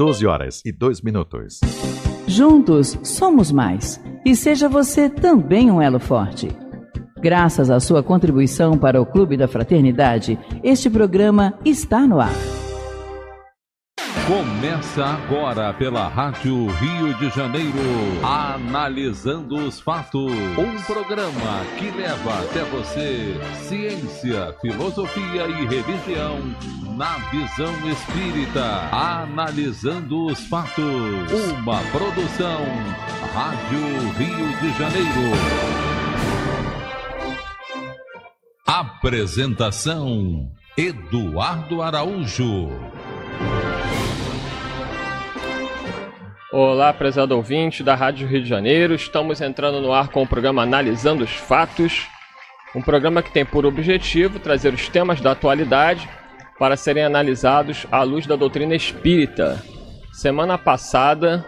12 horas e 2 minutos. Juntos somos mais. E seja você também um elo forte. Graças à sua contribuição para o Clube da Fraternidade, este programa está no ar. Começa agora pela Rádio Rio de Janeiro, analisando os fatos. Um programa que leva até você ciência, filosofia e religião na visão espírita, analisando os fatos. Uma produção Rádio Rio de Janeiro. Apresentação Eduardo Araújo. Olá, prezado ouvinte da Rádio Rio de Janeiro. Estamos entrando no ar com o programa Analisando os Fatos, um programa que tem por objetivo trazer os temas da atualidade para serem analisados à luz da doutrina espírita. Semana passada,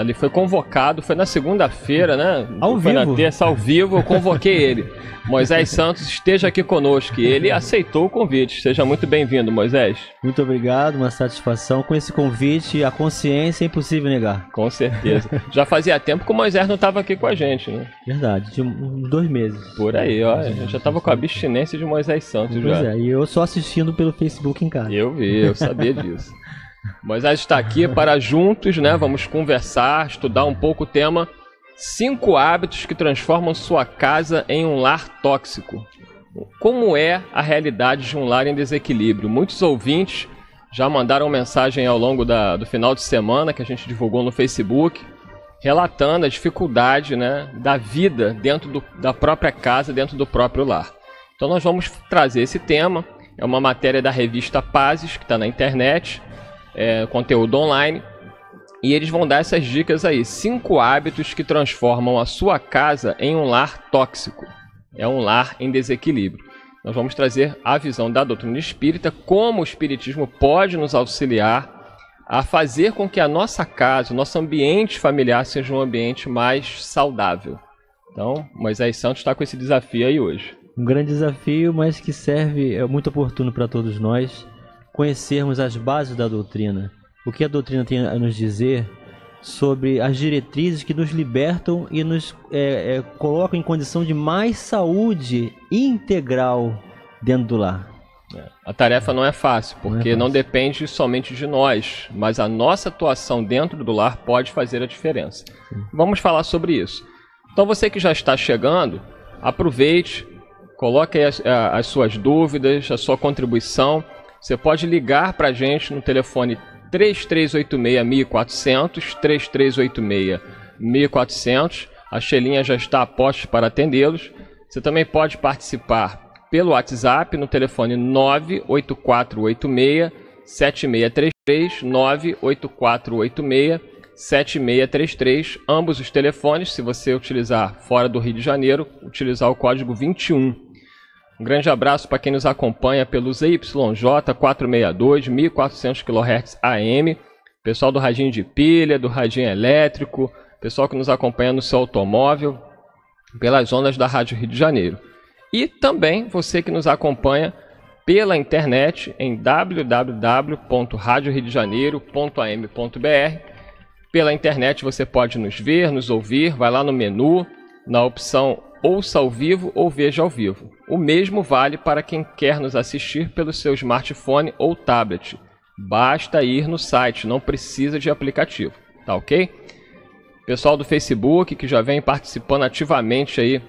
ele foi convocado, foi na segunda-feira, né? Ao foi vivo. na terça, ao vivo, eu convoquei ele. Moisés Santos, esteja aqui conosco. E ele aceitou o convite. Seja muito bem-vindo, Moisés. Muito obrigado, uma satisfação. Com esse convite, a consciência é impossível negar. Com certeza. Já fazia tempo que o Moisés não estava aqui com a gente, né? Verdade, de dois meses. Por aí, ó. Eu já estava com a abstinência de Moisés Santos pois já. Pois é, e eu só assistindo pelo Facebook em casa. Eu vi, eu sabia disso. Moisés está aqui para juntos, né? Vamos conversar, estudar um pouco o tema Cinco hábitos que transformam sua casa em um lar tóxico. Como é a realidade de um lar em desequilíbrio? Muitos ouvintes já mandaram mensagem ao longo da, do final de semana que a gente divulgou no Facebook, relatando a dificuldade né, da vida dentro do, da própria casa, dentro do próprio lar. Então nós vamos trazer esse tema. É uma matéria da revista Pazes, que está na internet é, conteúdo online. E eles vão dar essas dicas aí: cinco hábitos que transformam a sua casa em um lar tóxico. É um lar em desequilíbrio. Nós vamos trazer a visão da doutrina espírita, como o espiritismo pode nos auxiliar a fazer com que a nossa casa, o nosso ambiente familiar seja um ambiente mais saudável. Então, Moisés Santos está com esse desafio aí hoje. Um grande desafio, mas que serve é muito oportuno para todos nós conhecermos as bases da doutrina, o que a doutrina tem a nos dizer sobre as diretrizes que nos libertam e nos é, é, colocam em condição de mais saúde integral dentro do lar. É, a tarefa não é fácil, é porque não, é fácil. não, depende somente de nós, mas a nossa atuação dentro do lar pode fazer a diferença. Sim. Vamos falar sobre isso. Então, você que já está chegando, aproveite, coloque as, as suas dúvidas, a sua contribuição. Você pode ligar para a gente no telefone 3386-1400, 3386-1400. A Xelinha já está a postos para atendê-los. Você também pode participar pelo WhatsApp no telefone 98486-7633, 98486-7633. Ambos os telefones, se você utilizar fora do Rio de Janeiro, utilizar o código 21. Um grande abraço para quem nos acompanha pelo ZYJ462, 1400 kHz AM, pessoal do radinho de pilha, do radinho elétrico, pessoal que nos acompanha no seu automóvel, pelas ondas da Rádio Rio de Janeiro. E também você que nos acompanha pela internet em www.radioriodejaneiro.am.br. Pela internet você pode nos ver, nos ouvir, vai lá no menu, na opção ouça ao vivo ou veja ao vivo. O mesmo vale para quem quer nos assistir pelo seu smartphone ou tablet. Basta ir no site, não precisa de aplicativo, tá ok? Pessoal do Facebook que já vem participando ativamente aí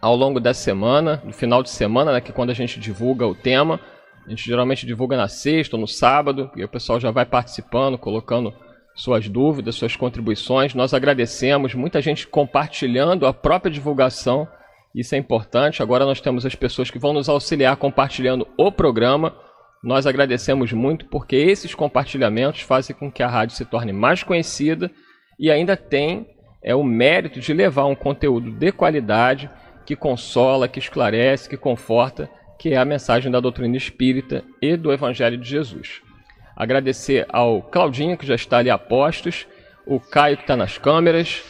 ao longo da semana, no final de semana, né, que é quando a gente divulga o tema, a gente geralmente divulga na sexta ou no sábado, e o pessoal já vai participando, colocando suas dúvidas, suas contribuições. Nós agradecemos, muita gente compartilhando a própria divulgação, isso é importante. Agora nós temos as pessoas que vão nos auxiliar compartilhando o programa. Nós agradecemos muito porque esses compartilhamentos fazem com que a rádio se torne mais conhecida e ainda tem é o mérito de levar um conteúdo de qualidade que consola, que esclarece, que conforta, que é a mensagem da doutrina espírita e do Evangelho de Jesus. Agradecer ao Claudinho, que já está ali a postos, o Caio, que está nas câmeras.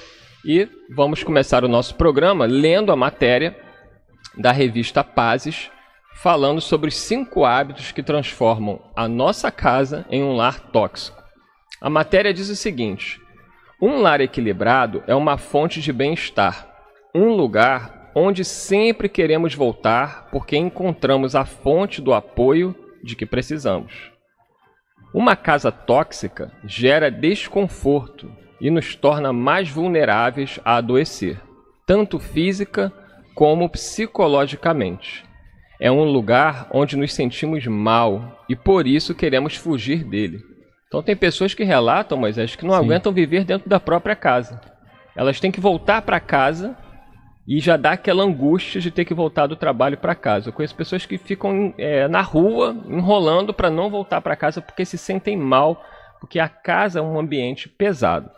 E vamos começar o nosso programa lendo a matéria da revista Pazes, falando sobre os cinco hábitos que transformam a nossa casa em um lar tóxico. A matéria diz o seguinte: um lar equilibrado é uma fonte de bem-estar, um lugar onde sempre queremos voltar porque encontramos a fonte do apoio de que precisamos. Uma casa tóxica gera desconforto e nos torna mais vulneráveis a adoecer, tanto física como psicologicamente. É um lugar onde nos sentimos mal e por isso queremos fugir dele. Então tem pessoas que relatam, Moisés, que não Sim. aguentam viver dentro da própria casa. Elas têm que voltar para casa e já dá aquela angústia de ter que voltar do trabalho para casa. Eu conheço pessoas que ficam é, na rua enrolando para não voltar para casa porque se sentem mal, porque a casa é um ambiente pesado.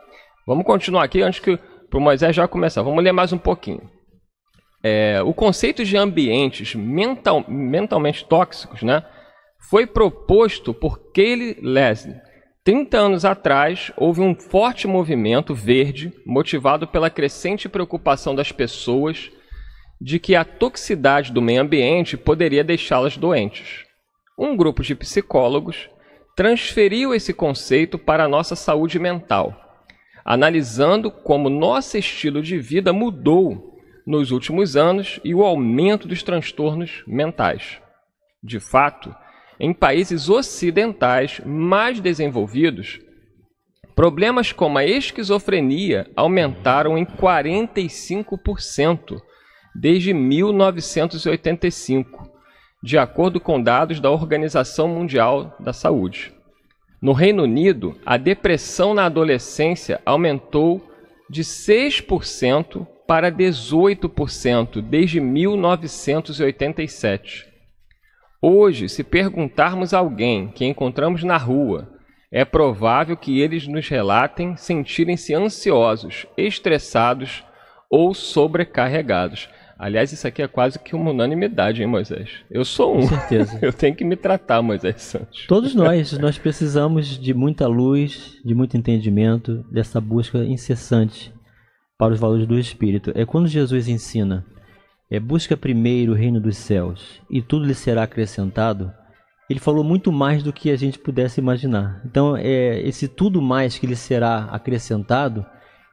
Vamos continuar aqui antes que o Moisés já começar. Vamos ler mais um pouquinho. É, o conceito de ambientes mental, mentalmente tóxicos né, foi proposto por Kelly Leslie 30 anos atrás, houve um forte movimento verde motivado pela crescente preocupação das pessoas de que a toxicidade do meio ambiente poderia deixá-las doentes. Um grupo de psicólogos transferiu esse conceito para a nossa saúde mental, analisando como nosso estilo de vida mudou nos últimos anos e o aumento dos transtornos mentais. De fato, em países ocidentais mais desenvolvidos, problemas como a esquizofrenia aumentaram em 45% desde 1985, de acordo com dados da Organização Mundial da Saúde. No Reino Unido, a depressão na adolescência aumentou de 6% para 18% desde 1987. Hoje, se perguntarmos a alguém que encontramos na rua, é provável que eles nos relatem sentirem-se ansiosos, estressados ou sobrecarregados. Aliás, isso aqui é quase que uma unanimidade, hein, Moisés? Eu sou um. Com certeza. Eu tenho que me tratar, Moisés Santos. Todos nós, nós precisamos de muita luz, de muito entendimento, dessa busca incessante para os valores do Espírito. É quando Jesus ensina é, busca primeiro o reino dos céus e tudo lhe será acrescentado, ele falou muito mais do que a gente pudesse imaginar. Então, é, esse tudo mais que lhe será acrescentado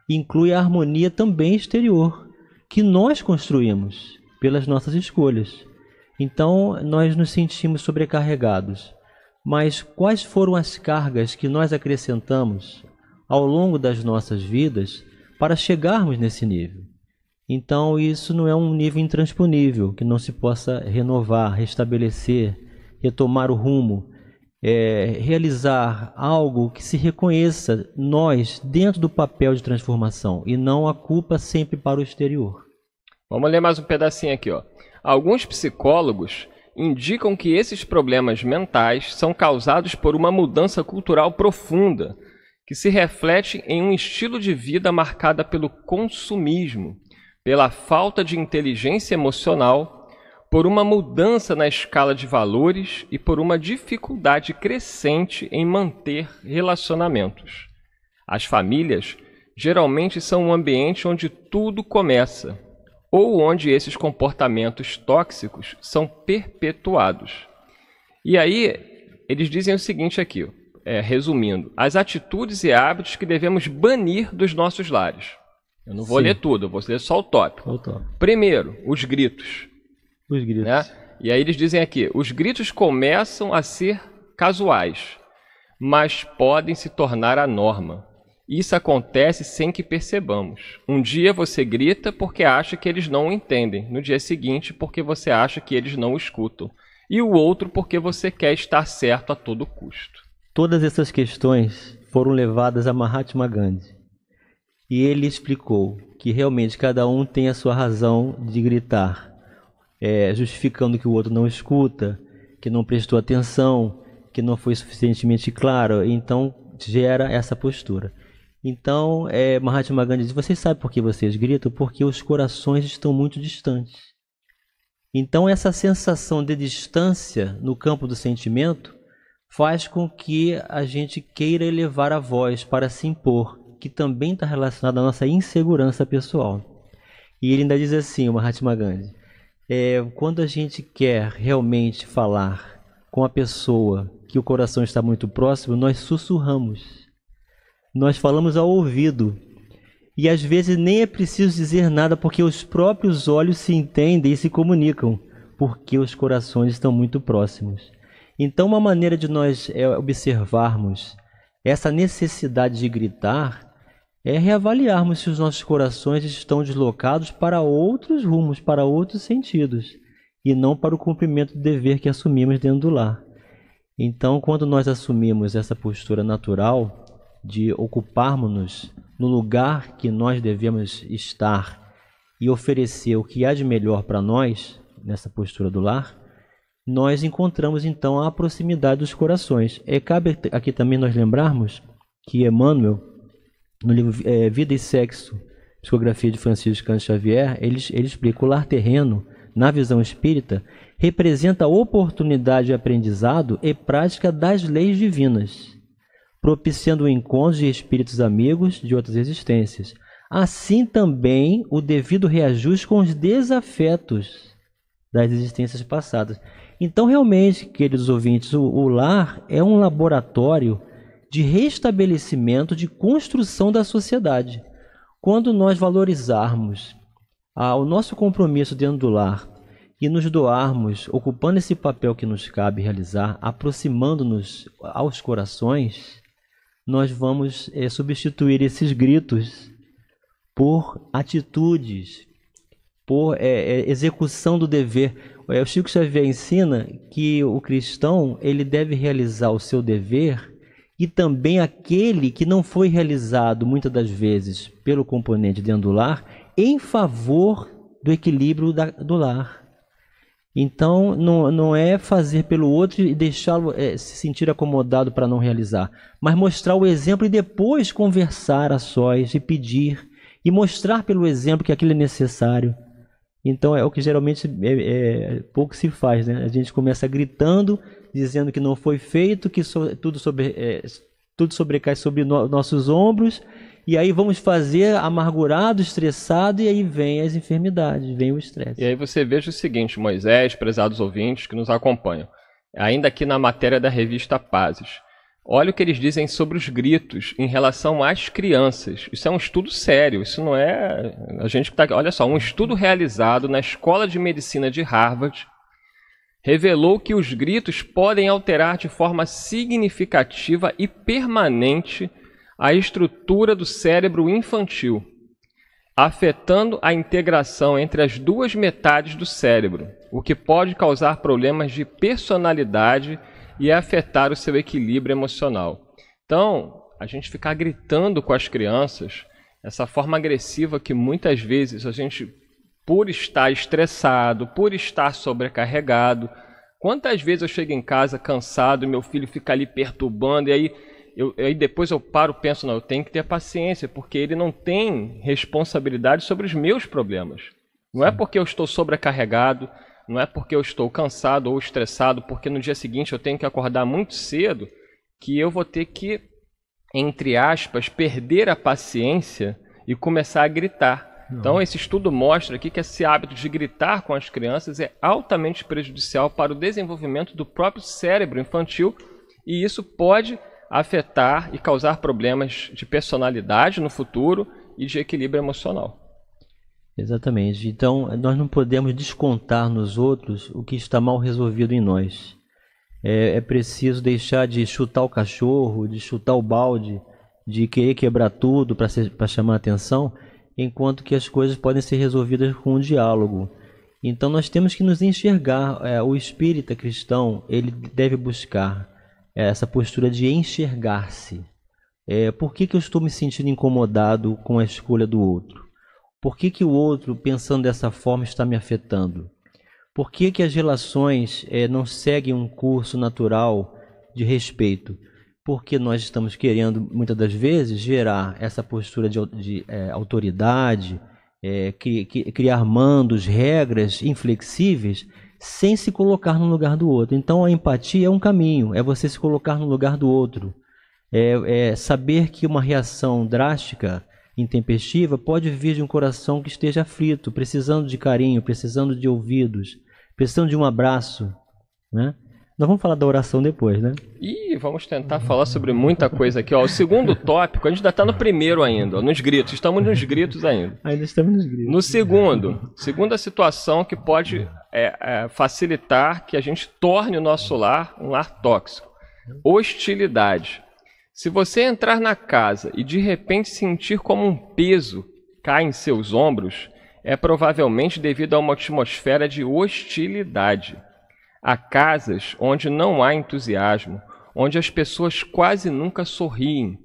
inclui a harmonia também exterior, que nós construímos pelas nossas escolhas. Então, nós nos sentimos sobrecarregados. Mas quais foram as cargas que nós acrescentamos ao longo das nossas vidas para chegarmos nesse nível? Então, isso não é um nível intransponível, que não se possa renovar, restabelecer, retomar o rumo, é, realizar algo que se reconheça nós dentro do papel de transformação e não a culpa sempre para o exterior. Vamos ler mais um pedacinho aqui. Ó. Alguns psicólogos indicam que esses problemas mentais são causados por uma mudança cultural profunda, que se reflete em um estilo de vida marcada pelo consumismo pela falta de inteligência emocional, por uma mudança na escala de valores e por uma dificuldade crescente em manter relacionamentos. As famílias geralmente são um ambiente onde tudo começa, ou onde esses comportamentos tóxicos são perpetuados. E aí, eles dizem o seguinte aqui, é, resumindo: as atitudes e hábitos que devemos banir dos nossos lares. Eu não vou Sim. ler tudo, eu vou ler só o tópico. O tópico. Primeiro, os gritos. Os gritos. Né? E aí eles dizem aqui: os gritos começam a ser casuais, mas podem se tornar a norma. Isso acontece sem que percebamos. Um dia você grita porque acha que eles não o entendem, no dia seguinte, porque você acha que eles não o escutam, e o outro porque você quer estar certo a todo custo. Todas essas questões foram levadas a Mahatma Gandhi e ele explicou que realmente cada um tem a sua razão de gritar, é, justificando que o outro não escuta, que não prestou atenção, que não foi suficientemente claro. Então gera essa postura. Então, é, Mahatma Gandhi diz: Vocês sabem por que vocês gritam? Porque os corações estão muito distantes. Então, essa sensação de distância no campo do sentimento faz com que a gente queira elevar a voz para se impor que também está relacionado à nossa insegurança pessoal. E ele ainda diz assim, o Mahatma Gandhi, é, quando a gente quer realmente falar com a pessoa que o coração está muito próximo, nós sussurramos, nós falamos ao ouvido. E às vezes nem é preciso dizer nada porque os próprios olhos se entendem e se comunicam, porque os corações estão muito próximos. Então, uma maneira de nós é, observarmos essa necessidade de gritar é reavaliarmos se os nossos corações estão deslocados para outros rumos, para outros sentidos, e não para o cumprimento do dever que assumimos dentro do lar. Então, quando nós assumimos essa postura natural de ocuparmos-nos no lugar que nós devemos estar e oferecer o que há de melhor para nós, nessa postura do lar, nós encontramos então a proximidade dos corações. E é, cabe aqui também nós lembrarmos que Emmanuel, no livro é, Vida e Sexo, Psicografia de Francisco Cândido Xavier, ele, ele explica o lar terreno, na visão espírita, representa a oportunidade de aprendizado e prática das leis divinas, propiciando o encontro de espíritos amigos de outras existências. Assim também o devido reajuste com os desafetos das existências passadas. Então, realmente, queridos ouvintes, o, o lar é um laboratório de restabelecimento, de construção da sociedade. Quando nós valorizarmos ah, o nosso compromisso dentro do lar e nos doarmos, ocupando esse papel que nos cabe realizar, aproximando-nos aos corações, nós vamos é, substituir esses gritos por atitudes, por é, execução do dever. O Chico Xavier ensina que o cristão ele deve realizar o seu dever e também aquele que não foi realizado muitas das vezes pelo componente lar em favor do equilíbrio da, do lar. Então, não, não é fazer pelo outro e deixá-lo é, se sentir acomodado para não realizar, mas mostrar o exemplo e depois conversar a sós e pedir, e mostrar pelo exemplo que aquilo é necessário então é o que geralmente é, é, pouco se faz, né? A gente começa gritando, dizendo que não foi feito, que so, tudo, sobre, é, tudo sobrecai sobre no, nossos ombros, e aí vamos fazer amargurado, estressado, e aí vem as enfermidades, vem o estresse. E aí você veja o seguinte, Moisés, prezados ouvintes que nos acompanham, ainda aqui na matéria da revista Pazes. Olha o que eles dizem sobre os gritos em relação às crianças. Isso é um estudo sério, isso não é. A gente tá. Olha só, um estudo realizado na Escola de Medicina de Harvard revelou que os gritos podem alterar de forma significativa e permanente a estrutura do cérebro infantil, afetando a integração entre as duas metades do cérebro, o que pode causar problemas de personalidade e e afetar o seu equilíbrio emocional. Então, a gente ficar gritando com as crianças, essa forma agressiva que muitas vezes a gente, por estar estressado, por estar sobrecarregado, quantas vezes eu chego em casa cansado, meu filho fica ali perturbando e aí eu, aí depois eu paro, penso, não, eu tenho que ter paciência, porque ele não tem responsabilidade sobre os meus problemas. Não é porque eu estou sobrecarregado, não é porque eu estou cansado ou estressado, porque no dia seguinte eu tenho que acordar muito cedo, que eu vou ter que, entre aspas, perder a paciência e começar a gritar. Não. Então, esse estudo mostra aqui que esse hábito de gritar com as crianças é altamente prejudicial para o desenvolvimento do próprio cérebro infantil e isso pode afetar e causar problemas de personalidade no futuro e de equilíbrio emocional. Exatamente. Então, nós não podemos descontar nos outros o que está mal resolvido em nós. É, é, preciso deixar de chutar o cachorro, de chutar o balde, de querer quebrar tudo para chamar atenção, enquanto que as coisas podem ser resolvidas com um diálogo. Então, nós temos que nos enxergar. É, o espírita cristão ele deve buscar é, essa postura de enxergar-se. É, por que, que eu estou me sentindo incomodado com a escolha do outro? Por que, que o outro, pensando dessa forma, está me afetando? Por que, que as relações é, não seguem um curso natural de respeito? Porque nós estamos querendo, muitas das vezes, gerar essa postura de, de é, autoridade, é, criar mandos, regras inflexíveis, sem se colocar no lugar do outro. Então a empatia é um caminho, é você se colocar no lugar do outro. É, é saber que uma reação drástica intempestiva pode vir de um coração que esteja aflito, precisando de carinho, precisando de ouvidos, precisando de um abraço, né? Nós vamos falar da oração depois, né? E vamos tentar falar sobre muita coisa aqui. Ó, o segundo tópico, a gente ainda está no primeiro ainda, ó, nos gritos. Estamos nos gritos ainda. Ainda estamos nos gritos. No segundo, segunda situação que pode é, é, facilitar que a gente torne o nosso lar um lar tóxico. Hostilidade. Se você entrar na casa e de repente sentir como um peso cai em seus ombros, é provavelmente devido a uma atmosfera de hostilidade. Há casas onde não há entusiasmo, onde as pessoas quase nunca sorriem,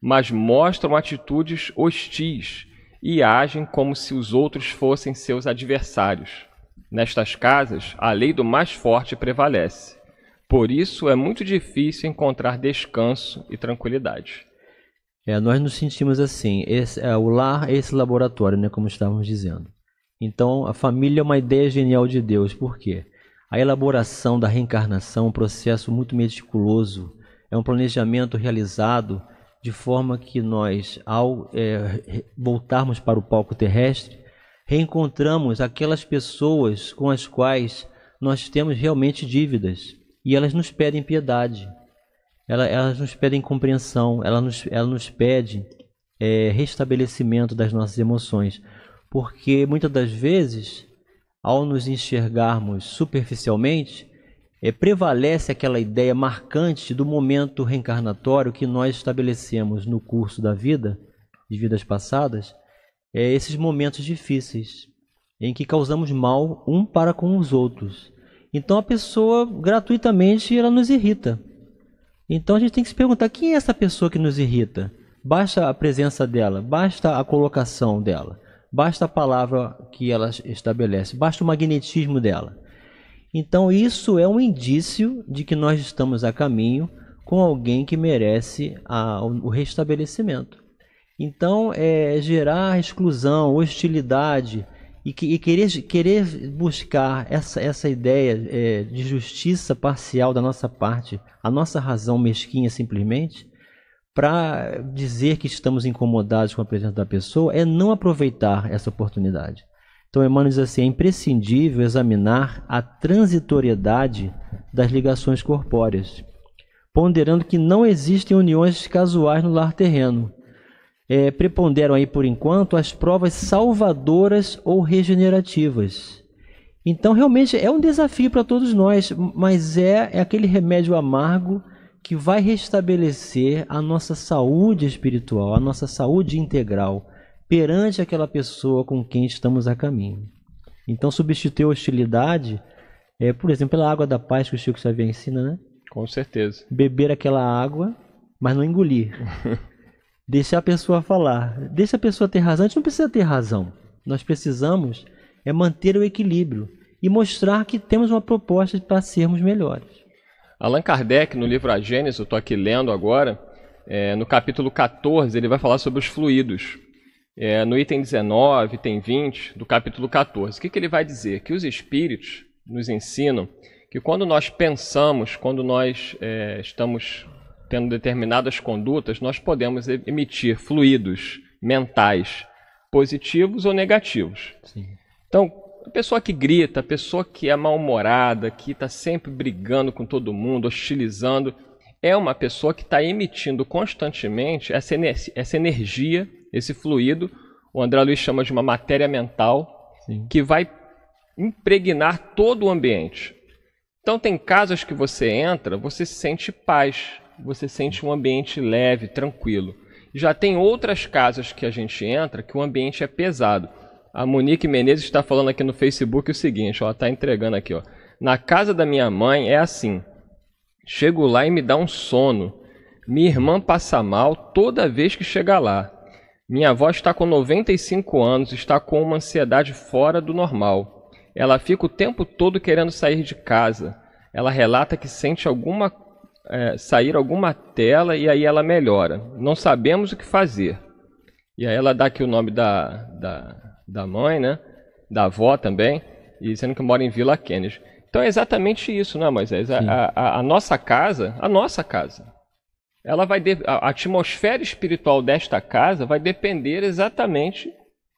mas mostram atitudes hostis e agem como se os outros fossem seus adversários. Nestas casas, a lei do mais forte prevalece. Por isso é muito difícil encontrar descanso e tranquilidade. É, nós nos sentimos assim. Esse, é, o lar é esse laboratório, né, como estávamos dizendo. Então, a família é uma ideia genial de Deus. Por quê? A elaboração da reencarnação é um processo muito meticuloso, é um planejamento realizado de forma que nós, ao é, voltarmos para o palco terrestre, reencontramos aquelas pessoas com as quais nós temos realmente dívidas e elas nos pedem piedade, elas, nos pedem compreensão, elas nos, elas nos pedem é, restabelecimento das nossas emoções, porque muitas das vezes, ao nos enxergarmos superficialmente, é, prevalece aquela ideia marcante do momento reencarnatório que nós estabelecemos no curso da vida, de vidas passadas, é, esses momentos difíceis em que causamos mal um para com os outros. Então a pessoa gratuitamente ela nos irrita. Então a gente tem que se perguntar quem é essa pessoa que nos irrita? Basta a presença dela, basta a colocação dela, basta a palavra que ela estabelece, basta o magnetismo dela. Então isso é um indício de que nós estamos a caminho com alguém que merece a, o restabelecimento. Então é gerar exclusão, hostilidade, e, que, e querer, querer buscar essa, essa ideia é, de justiça parcial da nossa parte, a nossa razão mesquinha simplesmente, para dizer que estamos incomodados com a presença da pessoa, é não aproveitar essa oportunidade. Então, Emmanuel diz assim: é imprescindível examinar a transitoriedade das ligações corpóreas, ponderando que não existem uniões casuais no lar terreno é, preponderam aí por enquanto as provas salvadoras ou regenerativas. Então, realmente é um desafio para todos nós, mas é, é aquele remédio amargo que vai restabelecer a nossa saúde espiritual, a nossa saúde integral perante aquela pessoa com quem estamos a caminho. Então, substituir a hostilidade, é, por exemplo, pela água da paz que o Chico Xavier ensina, né? Com certeza. Beber aquela água, mas não engolir. Deixar a pessoa falar. Deixa a pessoa ter razão. A gente não precisa ter razão. Nós precisamos é manter o equilíbrio e mostrar que temos uma proposta para sermos melhores. Allan Kardec, no livro A Gênesis, eu estou aqui lendo agora, é, no capítulo 14, ele vai falar sobre os fluidos. É, no item 19, item 20 do capítulo 14. O que, que ele vai dizer? Que os espíritos nos ensinam que quando nós pensamos, quando nós é, estamos tendo determinadas condutas, nós podemos emitir fluidos mentais positivos ou negativos. Sim. Então, a pessoa que grita, a pessoa que é mal-humorada, que está sempre brigando com todo mundo, hostilizando, é uma pessoa que está emitindo constantemente essa, ener essa energia, esse fluido, o André Luiz chama de uma matéria mental, Sim. que vai impregnar todo o ambiente. Então, tem casas que você entra, você sente paz, você sente um ambiente leve, tranquilo. Já tem outras casas que a gente entra que o ambiente é pesado. A Monique Menezes está falando aqui no Facebook o seguinte, ela está entregando aqui, ó. Na casa da minha mãe é assim. Chego lá e me dá um sono. Minha irmã passa mal toda vez que chega lá. Minha avó está com 95 anos, está com uma ansiedade fora do normal. Ela fica o tempo todo querendo sair de casa. Ela relata que sente alguma é, sair alguma tela e aí ela melhora. Não sabemos o que fazer. E aí ela dá aqui o nome da, da, da mãe, né? Da avó também, e dizendo que mora em Vila Kennedy. Então é exatamente isso, né, Moisés? A, a, a, nossa casa, a nossa casa, ela vai de, a atmosfera espiritual desta casa vai depender exatamente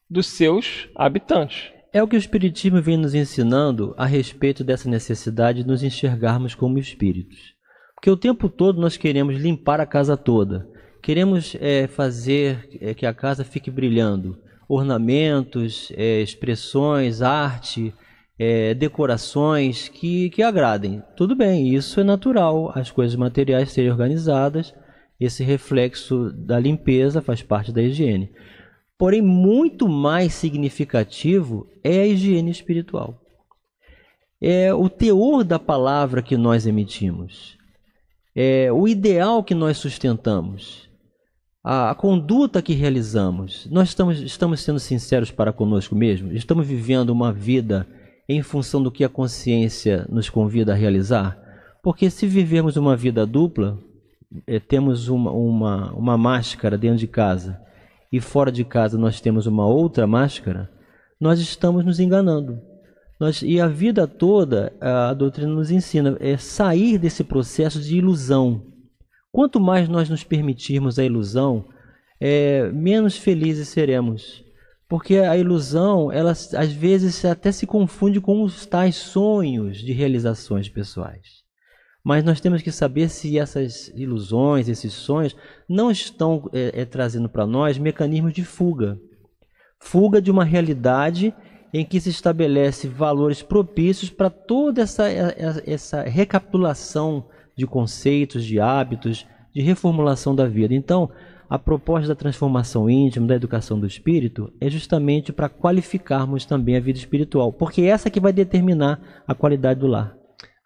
dos seus habitantes. É o que o Espiritismo vem nos ensinando a respeito dessa necessidade de nos enxergarmos como espíritos. Porque o tempo todo nós queremos limpar a casa toda, queremos é, fazer é, que a casa fique brilhando. Ornamentos, é, expressões, arte, é, decorações que, que agradem. Tudo bem, isso é natural, as coisas materiais serem organizadas, esse reflexo da limpeza faz parte da higiene. Porém, muito mais significativo é a higiene espiritual. É o teor da palavra que nós emitimos é, o ideal que nós sustentamos, a, a conduta que realizamos. Nós estamos, estamos sendo sinceros para conosco mesmos? Estamos vivendo uma vida em função do que a consciência nos convida a realizar? Porque se vivermos uma vida dupla, é, temos uma, uma, uma máscara dentro de casa e fora de casa nós temos uma outra máscara, nós estamos nos enganando. Nós, e a vida toda a doutrina nos ensina é sair desse processo de ilusão. Quanto mais nós nos permitirmos a ilusão, é, menos felizes seremos. Porque a ilusão, ela às vezes até se confunde com os tais sonhos de realizações pessoais. Mas nós temos que saber se essas ilusões, esses sonhos, não estão é, é, trazendo para nós mecanismos de fuga. Fuga de uma realidade em que se estabelece valores propícios para toda essa, é, é, essa recapitulação de conceitos, de hábitos, de reformulação da vida. Então, a proposta da transformação íntima, da educação do espírito, é justamente para qualificarmos também a vida espiritual, porque é essa que vai determinar a qualidade do lar.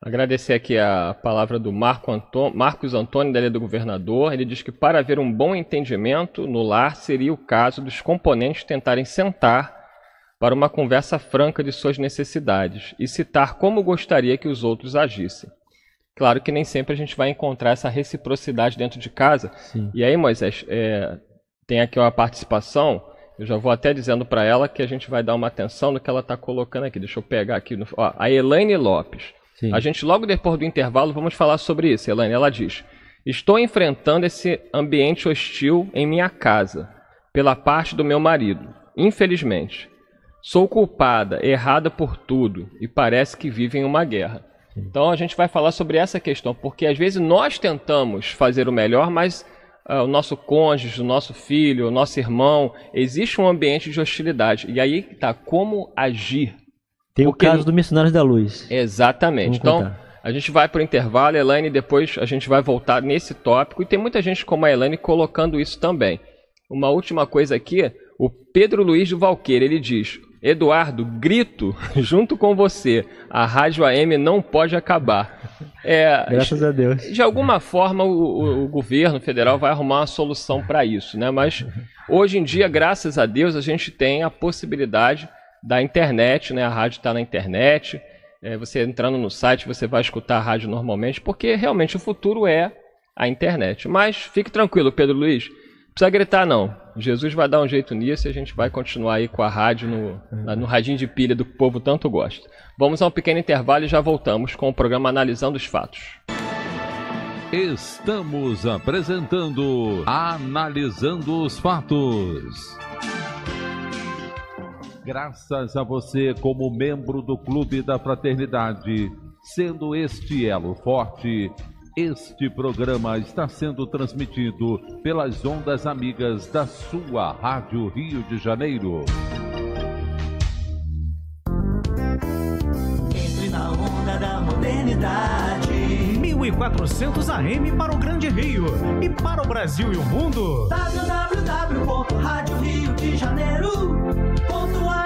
Agradecer aqui a palavra do Marco Anto... Marcos Antônio da Ilha do Governador. Ele diz que para haver um bom entendimento no lar seria o caso dos componentes tentarem sentar para uma conversa franca de suas necessidades e citar como gostaria que os outros agissem. Claro que nem sempre a gente vai encontrar essa reciprocidade dentro de casa. Sim. E aí, Moisés, é, tem aqui uma participação. Eu já vou até dizendo para ela que a gente vai dar uma atenção no que ela está colocando aqui. Deixa eu pegar aqui. No, ó, a Elaine Lopes. Sim. A gente, logo depois do intervalo, vamos falar sobre isso, Elaine. Ela diz: Estou enfrentando esse ambiente hostil em minha casa, pela parte do meu marido, infelizmente. Sou culpada, errada por tudo e parece que vivem uma guerra. Então a gente vai falar sobre essa questão, porque às vezes nós tentamos fazer o melhor, mas uh, o nosso cônjuge, o nosso filho, o nosso irmão, existe um ambiente de hostilidade. E aí tá como agir. Tem porque... o caso do Missionários da Luz. Exatamente. Vamos então contar. A gente vai para o intervalo, Elaine, depois a gente vai voltar nesse tópico. E tem muita gente como a Elaine colocando isso também. Uma última coisa aqui, o Pedro Luiz de Valqueira, ele diz: Eduardo, grito junto com você. A Rádio AM não pode acabar. É, Graças a Deus. De alguma forma, o, o, o governo federal vai arrumar uma solução para isso, né? Mas hoje em dia, graças a Deus, a gente tem a possibilidade da internet, né? A rádio está na internet. É, você entrando no site, você vai escutar a rádio normalmente, porque realmente o futuro é a internet. Mas fique tranquilo, Pedro Luiz precisa gritar, não. Jesus vai dar um jeito nisso e a gente vai continuar aí com a rádio no, no radinho de pilha do que o povo tanto gosta. Vamos a um pequeno intervalo e já voltamos com o programa Analisando os Fatos. Estamos apresentando Analisando os Fatos. Graças a você, como membro do Clube da Fraternidade, sendo este elo forte este programa está sendo transmitido pelas ondas amigas da sua Rádio Rio de Janeiro. Entre na onda da modernidade. 1400 AM para o Grande Rio e para o Brasil e o mundo. www.radioriodejaneiro.ar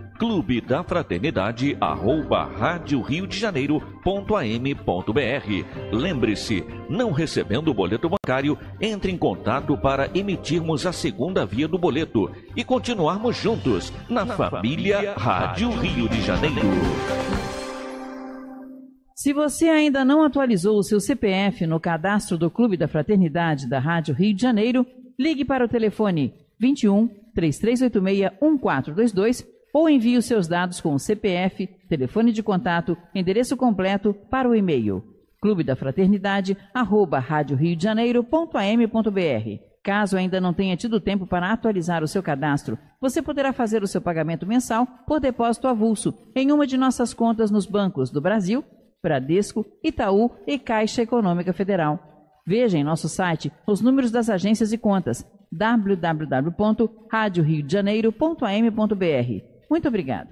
clube da fraternidade arroba rádio rio de janeiro ponto am ponto br. Lembre-se, não recebendo o boleto bancário, entre em contato para emitirmos a segunda via do boleto e continuarmos juntos na, na família, família Rádio, rádio Rio de Janeiro. Se você ainda não atualizou o seu CPF no cadastro do Clube da Fraternidade da Rádio Rio de Janeiro, ligue para o telefone 21 3386 1422 ou envie os seus dados com CPF, telefone de contato, endereço completo para o e-mail clube da fraternidade arroba Caso ainda não tenha tido tempo para atualizar o seu cadastro, você poderá fazer o seu pagamento mensal por depósito avulso em uma de nossas contas nos bancos do Brasil, Bradesco, Itaú e Caixa Econômica Federal. Veja em nosso site os números das agências e contas www.radioriodejaneiro.am.br muito obrigada.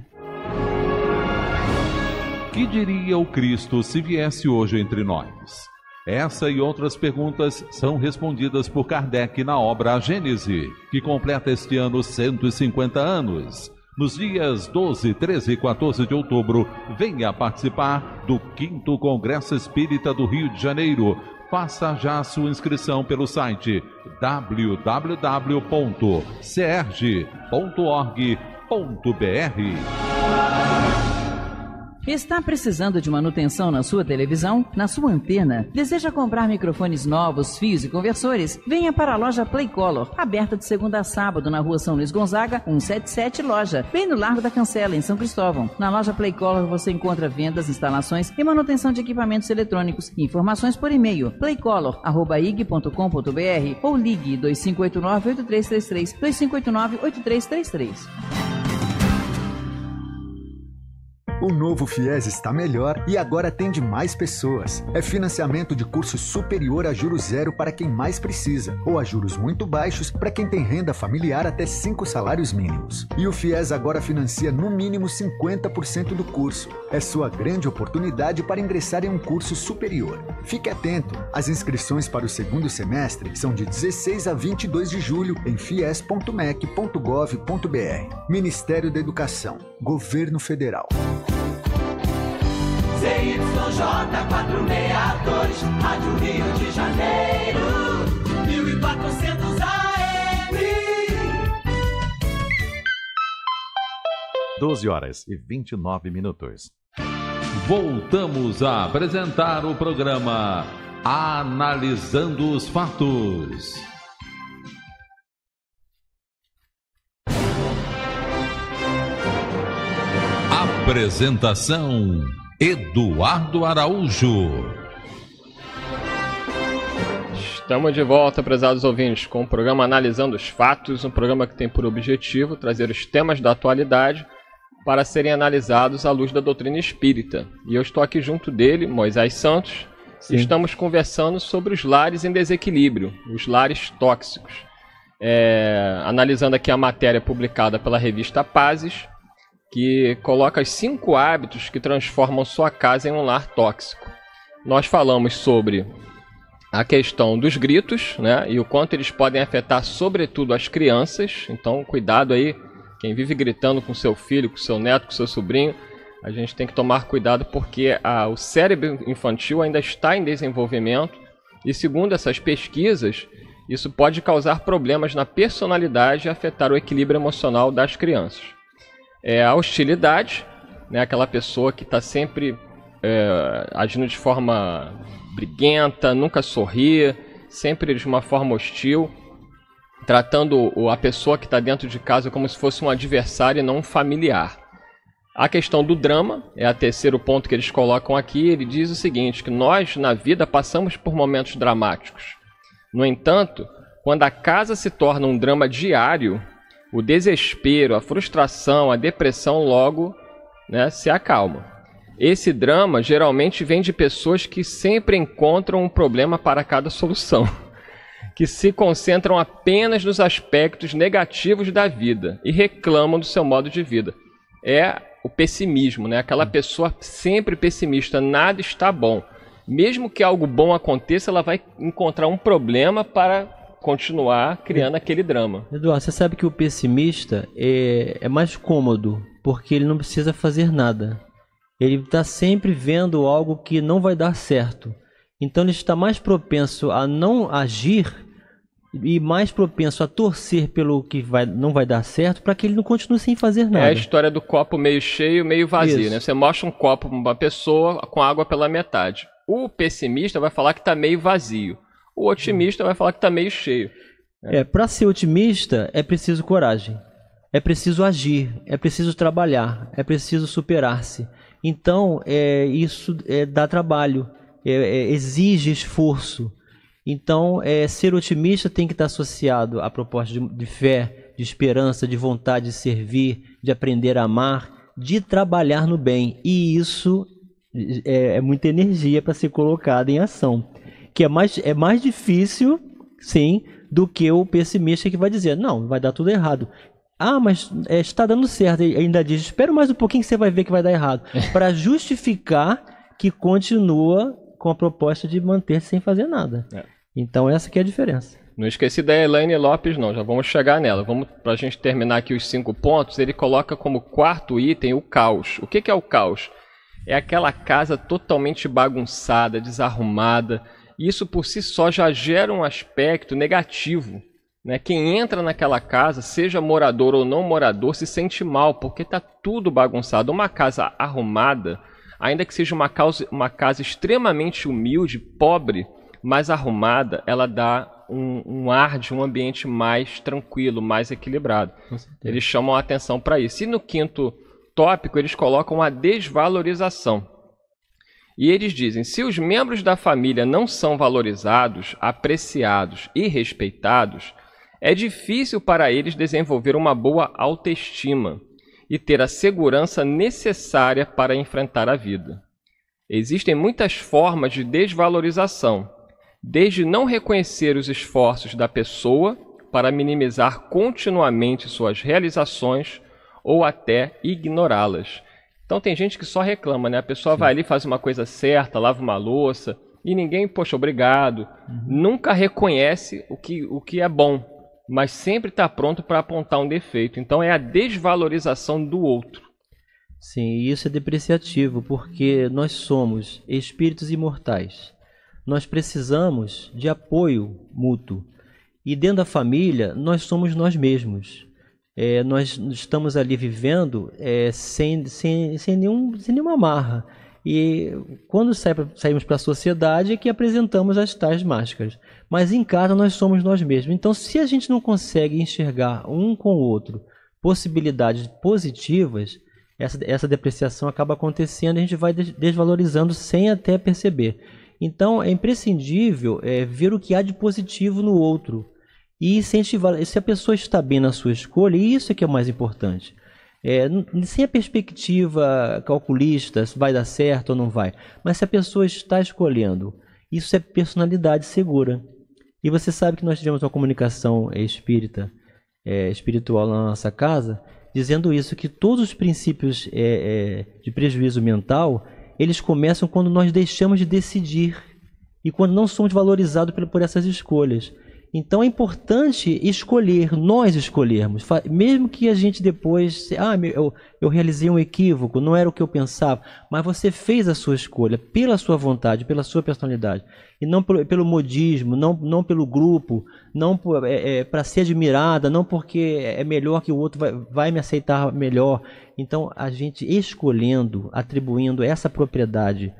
Que diria o Cristo se viesse hoje entre nós? Essa e outras perguntas são respondidas por Kardec na obra A Gênese, que completa este ano 150 anos. Nos dias 12, 13 e 14 de outubro, venha participar do 5 Congresso Espírita do Rio de Janeiro. Faça já sua inscrição pelo site www.serge.org.br br Está precisando de manutenção na sua televisão, na sua antena? Deseja comprar microfones novos, fios e conversores? Venha para a loja Playcolor, aberta de segunda a sábado na rua São Luís Gonzaga, 177 Loja, bem no Largo da Cancela, em São Cristóvão. Na loja Playcolor você encontra vendas, instalações e manutenção de equipamentos eletrônicos. Informações por e-mail playcolor.ig.com.br ou ligue 2589-8333 2589-8333. O novo FIES está melhor e agora atende mais pessoas. É financiamento de curso superior a juros zero para quem mais precisa, ou a juros muito baixos para quem tem renda familiar até cinco salários mínimos. E o FIES agora financia no mínimo 50% do curso. É sua grande oportunidade para ingressar em um curso superior. Fique atento, as inscrições para o segundo semestre são de 16 a 22 de julho em fies.mec.gov.br. Ministério da Educação, Governo Federal. ZYJ462, Rádio Rio de Janeiro, 1400 AM. 12 horas e 29 minutos. Voltamos a apresentar o programa Analisando os Fatos. Apresentação Eduardo Araújo. Estamos de volta, prezados ouvintes, com o programa Analisando os Fatos, um programa que tem por objetivo trazer os temas da atualidade para serem analisados à luz da doutrina espírita. E eu estou aqui junto dele, Moisés Santos, Sim. e estamos conversando sobre os lares em desequilíbrio, os lares tóxicos. É, analisando aqui a matéria publicada pela revista Pazes, que coloca os cinco hábitos que transformam sua casa em um lar tóxico. Nós falamos sobre a questão dos gritos, né, e o quanto eles podem afetar sobretudo as crianças. Então, cuidado aí, quem vive gritando com seu filho, com seu neto, com seu sobrinho, a gente tem que tomar cuidado porque a, o cérebro infantil ainda está em desenvolvimento e segundo essas pesquisas, isso pode causar problemas na personalidade e afetar o equilíbrio emocional das crianças é a hostilidade, né? aquela pessoa que está sempre é, agindo de forma briguenta, nunca sorri, sempre de uma forma hostil, tratando a pessoa que está dentro de casa como se fosse um adversário e não um familiar. A questão do drama é o terceiro ponto que eles colocam aqui. Ele diz o seguinte: que nós na vida passamos por momentos dramáticos. No entanto, quando a casa se torna um drama diário, o desespero, a frustração, a depressão logo né, se acalma. Esse drama geralmente vem de pessoas que sempre encontram um problema para cada solução, que se concentram apenas nos aspectos negativos da vida e reclamam do seu modo de vida. É o pessimismo, né? Aquela hum. pessoa sempre pessimista, nada está bom. Mesmo que algo bom aconteça, ela vai encontrar um problema para continuar criando aquele drama. Eduardo, você sabe que o pessimista é, é mais cômodo, porque ele não precisa fazer nada. Ele está sempre vendo algo que não vai dar certo. Então ele está mais propenso a não agir e mais propenso a torcer pelo que vai, não vai dar certo para que ele não continue sem fazer nada. É a história do copo meio cheio, meio vazio, né? Você mostra um copo para uma pessoa com água pela metade. O pessimista vai falar que está meio vazio. O otimista vai falar que está meio cheio. Né? É, para ser otimista é preciso coragem. É preciso agir, é preciso trabalhar, é preciso superar-se. Então, é, isso é, dá trabalho, é, é, exige esforço. Então, é, ser otimista tem que estar tá associado à proposta de, de fé, de esperança, de vontade de servir, de aprender a amar, de trabalhar no bem. E isso é, é muita energia para ser colocada em ação que é mais, é mais difícil, sim, do que o pessimista que vai dizer, não, vai dar tudo errado. Ah, mas é, está dando certo. ele ainda diz, espera mais um pouquinho que você vai ver que vai dar errado. Para justificar que continua com a proposta de manter sem fazer nada. É. Então essa que é a diferença. Não esqueci da Elaine Lopes, não. Já vamos chegar nela. Vamos para a gente terminar aqui os cinco pontos. Ele coloca como quarto item o caos. O que, que é o caos? É aquela casa totalmente bagunçada, desarrumada isso por si só já gera um aspecto negativo. Né? Quem entra naquela casa, seja morador ou não morador, se sente mal porque está tudo bagunçado. Uma casa arrumada, ainda que seja uma, casa uma casa extremamente humilde, pobre, mas arrumada, ela dá um, um, ar de um ambiente mais tranquilo, mais equilibrado. Eles chamam a atenção para isso. E no quinto tópico, eles colocam a desvalorização. E eles dizem: se os membros da família não são valorizados, apreciados e respeitados, é difícil para eles desenvolver uma boa autoestima e ter a segurança necessária para enfrentar a vida. Existem muitas formas de desvalorização, desde não reconhecer os esforços da pessoa para minimizar continuamente suas realizações ou até ignorá-las então tem gente que só reclama, né? A pessoa Sim. vai ali, faz uma coisa certa, lava uma louça, e ninguém, poxa, obrigado. Uhum. Nunca reconhece o que, o que é bom, mas sempre está pronto para apontar um defeito. Então é a desvalorização do outro. Sim, e isso é depreciativo, porque nós somos espíritos imortais. Nós precisamos de apoio mútuo. E dentro da família, nós somos nós mesmos é, nós estamos ali vivendo é, sem, sem, sem, nenhum, sem nenhuma amarra. E quando saímos para a sociedade é que apresentamos as tais máscaras. Mas em casa nós somos nós mesmos. Então, se a gente não consegue enxergar um com o outro possibilidades positivas, essa, essa depreciação acaba acontecendo e a gente vai desvalorizando sem até perceber. Então, é imprescindível é, ver o que há de positivo no outro e incentivar. Se a pessoa está bem na sua escolha, isso é que é o mais importante. É, sem a perspectiva calculista, se vai dar certo ou não vai. Mas se a pessoa está escolhendo, isso é personalidade segura. E você sabe que nós tivemos uma comunicação é, espírita, é, espiritual na nossa casa, dizendo isso, que todos os princípios é, é, de prejuízo mental, eles começam quando nós deixamos de decidir e quando não somos valorizados por essas escolhas. Então é importante escolher, nós escolhermos, mesmo que a gente depois, ah, eu, eu realizei um equívoco, não era o que eu pensava, mas você fez a sua escolha pela sua vontade, pela sua personalidade, e não pelo, pelo modismo, não, não pelo grupo, não é, é, para ser admirada, não porque é melhor que o outro vai, vai me aceitar melhor. Então a gente escolhendo, atribuindo essa propriedade,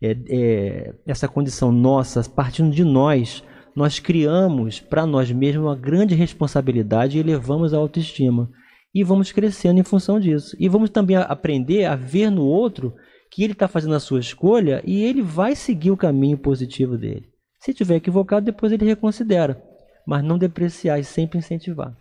é, é essa condição nossa, partindo de nós nós criamos para nós mesmos uma grande responsabilidade e elevamos a autoestima. E vamos crescendo em função disso. E vamos também aprender a ver no outro que ele está fazendo a sua escolha e ele vai seguir o caminho positivo dele. Se tiver equivocado, depois ele reconsidera. Mas não depreciar e sempre incentivar.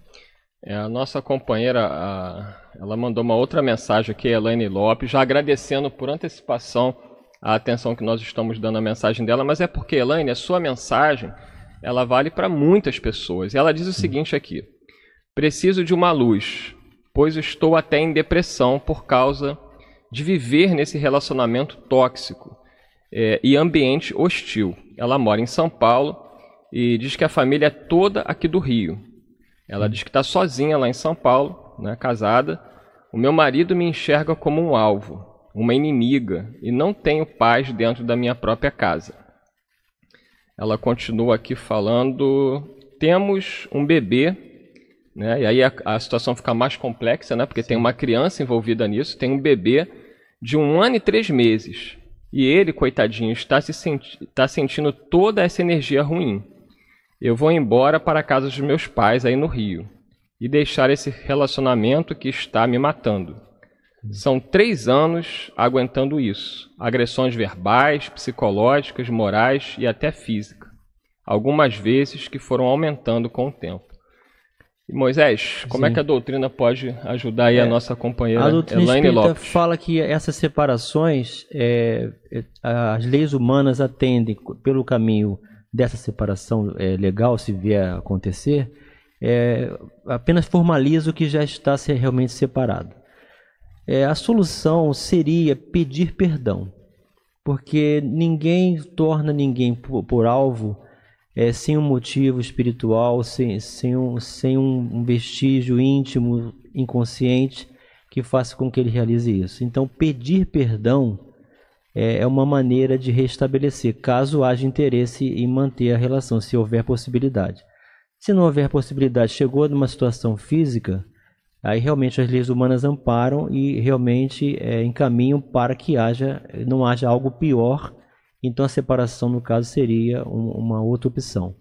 É, a nossa companheira, a, ela mandou uma outra mensagem aqui, Elaine Lopes, já agradecendo por antecipação a atenção que nós estamos dando à mensagem dela, mas é porque, Elaine, a sua mensagem ela vale para muitas pessoas. E ela diz o seguinte aqui: Preciso de uma luz, pois estou até em depressão por causa de viver nesse relacionamento tóxico é, e ambiente hostil. Ela mora em São Paulo e diz que a família é toda aqui do Rio. Ela diz que está sozinha lá em São Paulo, né, casada. O meu marido me enxerga como um alvo, uma inimiga, e não tenho paz dentro da minha própria casa. Ela continua aqui falando: temos um bebê, né? E aí a, a situação fica mais complexa, né? Porque Sim. tem uma criança envolvida nisso, tem um bebê de um ano e três meses. E ele, coitadinho, está se senti está sentindo toda essa energia ruim. Eu vou embora para a casa dos meus pais aí no Rio e deixar esse relacionamento que está me matando. São três anos aguentando isso: agressões verbais, psicológicas, morais e até física. Algumas vezes que foram aumentando com o tempo. E Moisés, como é Sim. é que a doutrina pode ajudar aí é, a nossa companheira a doutrina Elaine Lopes? fala que essas separações, é, é as leis humanas atendem pelo caminho dessa separação é, legal, se vier a acontecer, é, apenas formaliza o que já está realmente separado. É, a solução seria pedir perdão, porque ninguém torna ninguém por, por alvo é, sem um motivo espiritual, sem, sem, um, sem um vestígio íntimo, inconsciente, que faça com que ele realize isso. Então, pedir perdão é, é uma maneira de restabelecer, caso haja interesse em manter a relação, se houver possibilidade. Se não houver possibilidade, chegou numa situação física, aí realmente as leis humanas amparam e realmente é, encaminham para que haja, não haja algo pior. Então a separação, no caso, seria um, uma outra opção.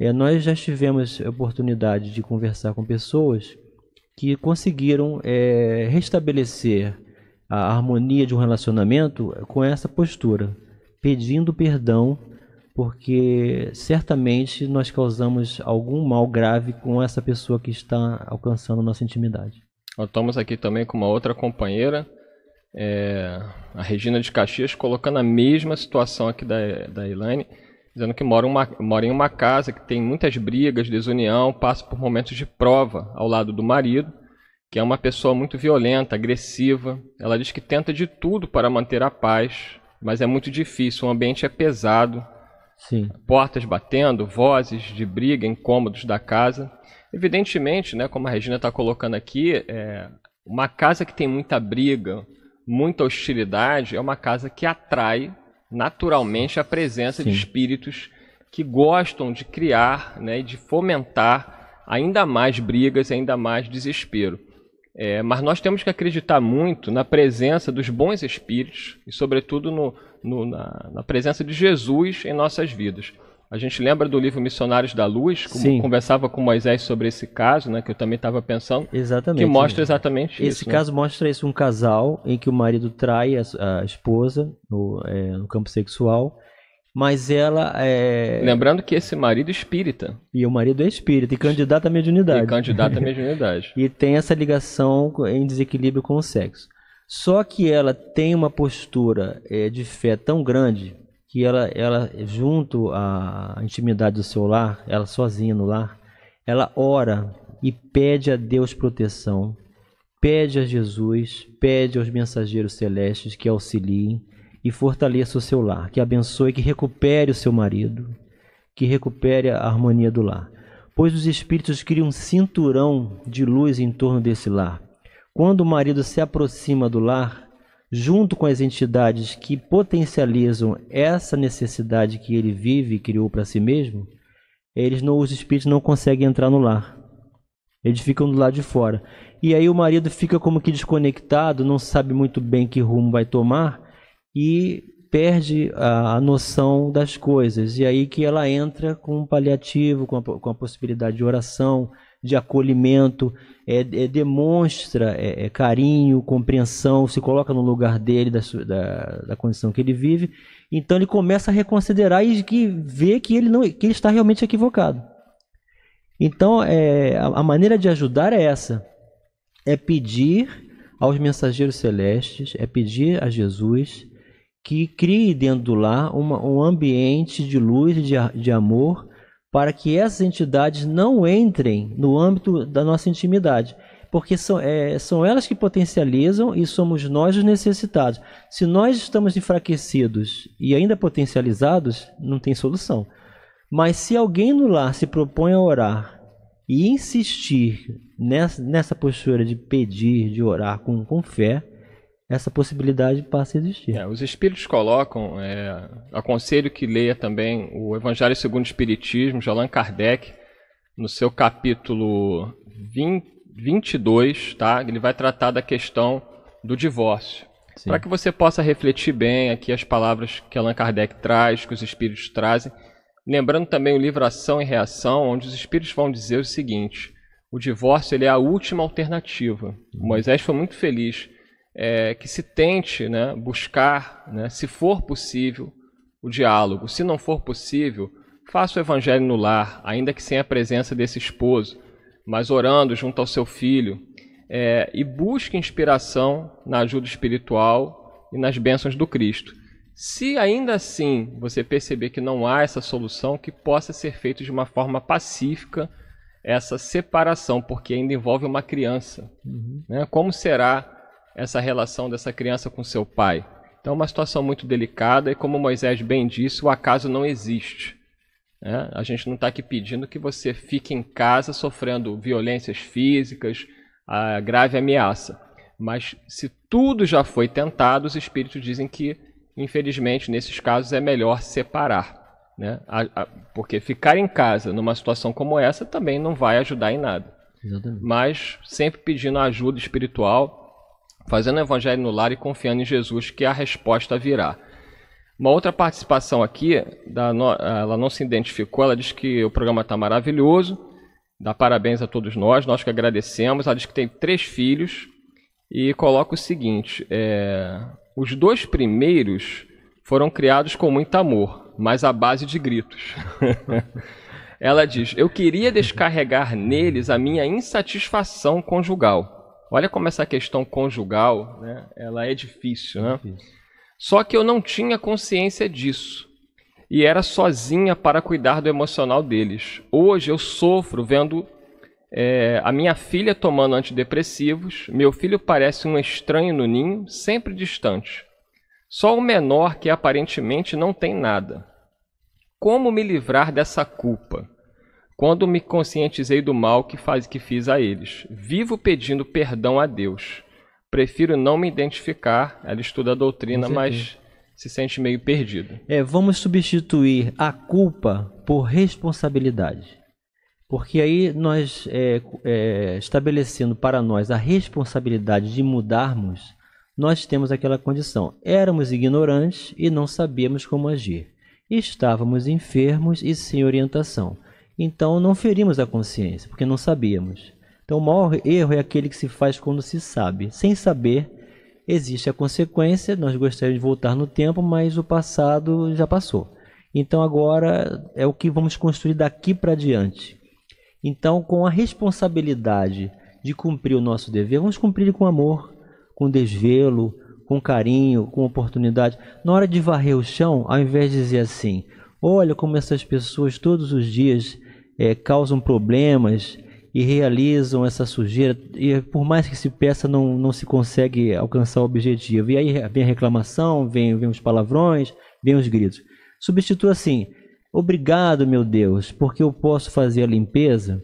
É, nós já tivemos a oportunidade de conversar com pessoas que conseguiram é, restabelecer a harmonia de um relacionamento com essa postura, pedindo perdão porque certamente nós causamos algum mal grave com essa pessoa que está alcançando nossa intimidade. estamos aqui também com uma outra companheira, é, a Regina de Caxias, colocando a mesma situação aqui da, da Elaine, dizendo que mora, uma, mora em uma casa que tem muitas brigas, desunião, passa por momentos de prova ao lado do marido, que é uma pessoa muito violenta, agressiva. Ela diz que tenta de tudo para manter a paz, mas é muito difícil, o ambiente é pesado, Sim. Portas batendo, vozes de briga, incômodos da casa. Evidentemente, né, como a Regina está colocando aqui, é, uma casa que tem muita briga, muita hostilidade, é uma casa que atrai naturalmente a presença Sim. de espíritos que gostam de criar né, de fomentar ainda mais brigas, ainda mais desespero. É, mas nós temos que acreditar muito na presença dos bons espíritos e, sobretudo, no, no, na, na, presença de Jesus em nossas vidas. A gente lembra do livro Missionários da Luz, como Sim. conversava com Moisés sobre esse caso, né, que eu também estava pensando, exatamente, que mostra né. exatamente esse isso. Esse né. caso né? mostra isso, um casal em que o marido trai a, a esposa no, é, no campo sexual mas ela é. Lembrando que esse marido é espírita. E o marido é espírita, e candidato à mediunidade. E candidato à mediunidade. e tem essa ligação em desequilíbrio com o sexo. Só que ela tem uma postura é, de fé tão grande que ela, ela, junto à intimidade do seu lar, ela sozinha no lar, ela ora e pede a Deus proteção, pede a Jesus, pede aos mensageiros celestes que auxiliem e fortaleça o seu lar, que abençoe, que recupere o seu marido, que recupere a harmonia do lar. Pois os espíritos criam um cinturão de luz em torno desse lar. Quando o marido se aproxima do lar, junto com as entidades que potencializam essa necessidade que ele vive e criou para si mesmo, eles não, os espíritos não conseguem entrar no lar. Eles ficam do lado de fora. E aí o marido fica como que desconectado, não sabe muito bem que rumo vai tomar e perde a, a, noção das coisas. E aí que ela entra com um paliativo, com a, com a possibilidade de oração, de acolhimento, é, é demonstra é, é carinho, compreensão, se coloca no lugar dele, da, da, da, condição que ele vive. Então ele começa a reconsiderar e que vê que ele, não, que ele está realmente equivocado. Então é, a, a maneira de ajudar é essa: é pedir aos mensageiros celestes, é pedir a Jesus que crie dentro do lar uma, um ambiente de luz, de, de amor, para que essas entidades não entrem no âmbito da nossa intimidade. Porque são, é, são elas que potencializam e somos nós os necessitados. Se nós estamos enfraquecidos e ainda potencializados, não tem solução. Mas se alguém no lar se propõe a orar e insistir nessa, nessa postura de pedir, de orar com, com fé, essa possibilidade passa a existir. É, os espíritos colocam, é, aconselho que leia também o Evangelho segundo o Espiritismo, de Allan Kardec, no seu capítulo 20, 22, tá? ele vai tratar da questão do divórcio. Para que você possa refletir bem aqui as palavras que Allan Kardec traz, que os espíritos trazem. Lembrando também o livro Ação e Reação, onde os espíritos vão dizer o seguinte: o divórcio ele é a última alternativa. Uhum. Moisés foi muito feliz é, que se tente né, buscar, né, se for possível, o diálogo. Se não for possível, faça o evangelho no lar, ainda que sem a presença desse esposo, mas orando junto ao seu filho. É, e busque inspiração na ajuda espiritual e nas bênçãos do Cristo. Se ainda assim você perceber que não há essa solução, que possa ser feito de uma forma pacífica essa separação, porque ainda envolve uma criança. Uhum. Né? Como será essa relação dessa criança com seu pai. Então, é uma situação muito delicada e, como Moisés bem disse, o acaso não existe. Né? A gente não está aqui pedindo que você fique em casa sofrendo violências físicas, a grave ameaça. Mas se tudo já foi tentado, os espíritos dizem que, infelizmente, nesses casos é melhor separar. Né? porque ficar em casa numa situação como essa também não vai ajudar em nada. Exatamente. Mas sempre pedindo ajuda espiritual fazendo o evangelho no lar e confiando em Jesus que a resposta virá. Uma outra participação aqui, da, ela não se identificou, ela diz que o programa está maravilhoso, dá parabéns a todos nós, nós que agradecemos. Ela diz que tem três filhos e coloca o seguinte: é, os dois primeiros foram criados com muito amor, mas à base de gritos. ela diz: Eu queria descarregar neles a minha insatisfação conjugal Olha como essa questão conjugal, né, ela é difícil, né? Só que eu não tinha consciência disso e era sozinha para cuidar do emocional deles. Hoje eu sofro vendo é, a minha filha tomando antidepressivos, meu filho parece um estranho no ninho, sempre distante. Só o menor que aparentemente não tem nada. Como me livrar dessa culpa? quando me conscientizei do mal que, faz, que fiz a eles. Vivo pedindo perdão a Deus. Prefiro não me identificar. Ela estuda a doutrina, mas se sente meio perdido. É, vamos substituir a culpa por responsabilidade. Porque aí nós, é, é, estabelecendo para nós a responsabilidade de mudarmos, nós temos aquela condição. Éramos ignorantes e não sabíamos como agir. Estávamos enfermos e sem orientação. Então não ferimos a consciência, porque não sabíamos. Então o maior erro é aquele que se faz quando se sabe. Sem saber, existe a consequência, nós gostaríamos de voltar no tempo, mas o passado já passou. Então agora é o que vamos construir daqui para diante. Então, com a responsabilidade de cumprir o nosso dever, vamos cumprir com amor, com desvelo, com carinho, com oportunidade. Na hora de varrer o chão, ao invés de dizer assim: olha como essas pessoas todos os dias é, causam problemas e realizam essa sujeira, e por mais que se peça, não, não se consegue alcançar o objetivo. E aí vem a reclamação, vem, vem os palavrões, vem os gritos. Substitua assim: Obrigado, meu Deus, porque eu posso fazer a limpeza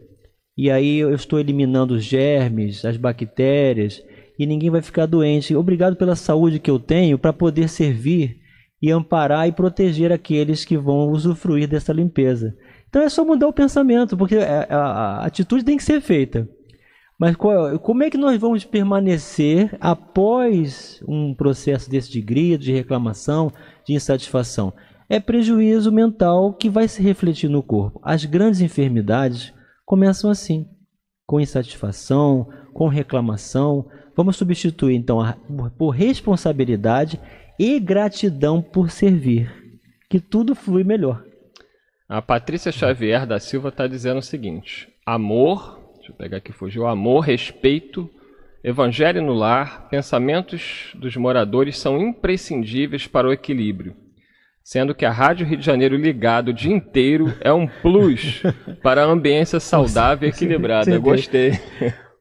e aí eu estou eliminando os germes, as bactérias e ninguém vai ficar doente. Obrigado pela saúde que eu tenho para poder servir e amparar e proteger aqueles que vão usufruir dessa limpeza. Então é só mudar o pensamento, porque é, é, a, atitude tem que ser feita. Mas qual, é como é que nós vamos permanecer após um processo desse de grito, de reclamação, de insatisfação? É prejuízo mental que vai se refletir no corpo. As grandes enfermidades começam assim, com insatisfação, com reclamação. Vamos substituir então a, por responsabilidade e gratidão por servir, que tudo flui melhor. A Patrícia Xavier da Silva está dizendo o seguinte: amor, deixa eu pegar aqui, fugiu, amor, respeito, evangelho no lar, pensamentos dos moradores são imprescindíveis para o equilíbrio. Sendo que a Rádio Rio de Janeiro ligado o dia inteiro é um plus para a ambiência saudável e equilibrada. Eu gostei.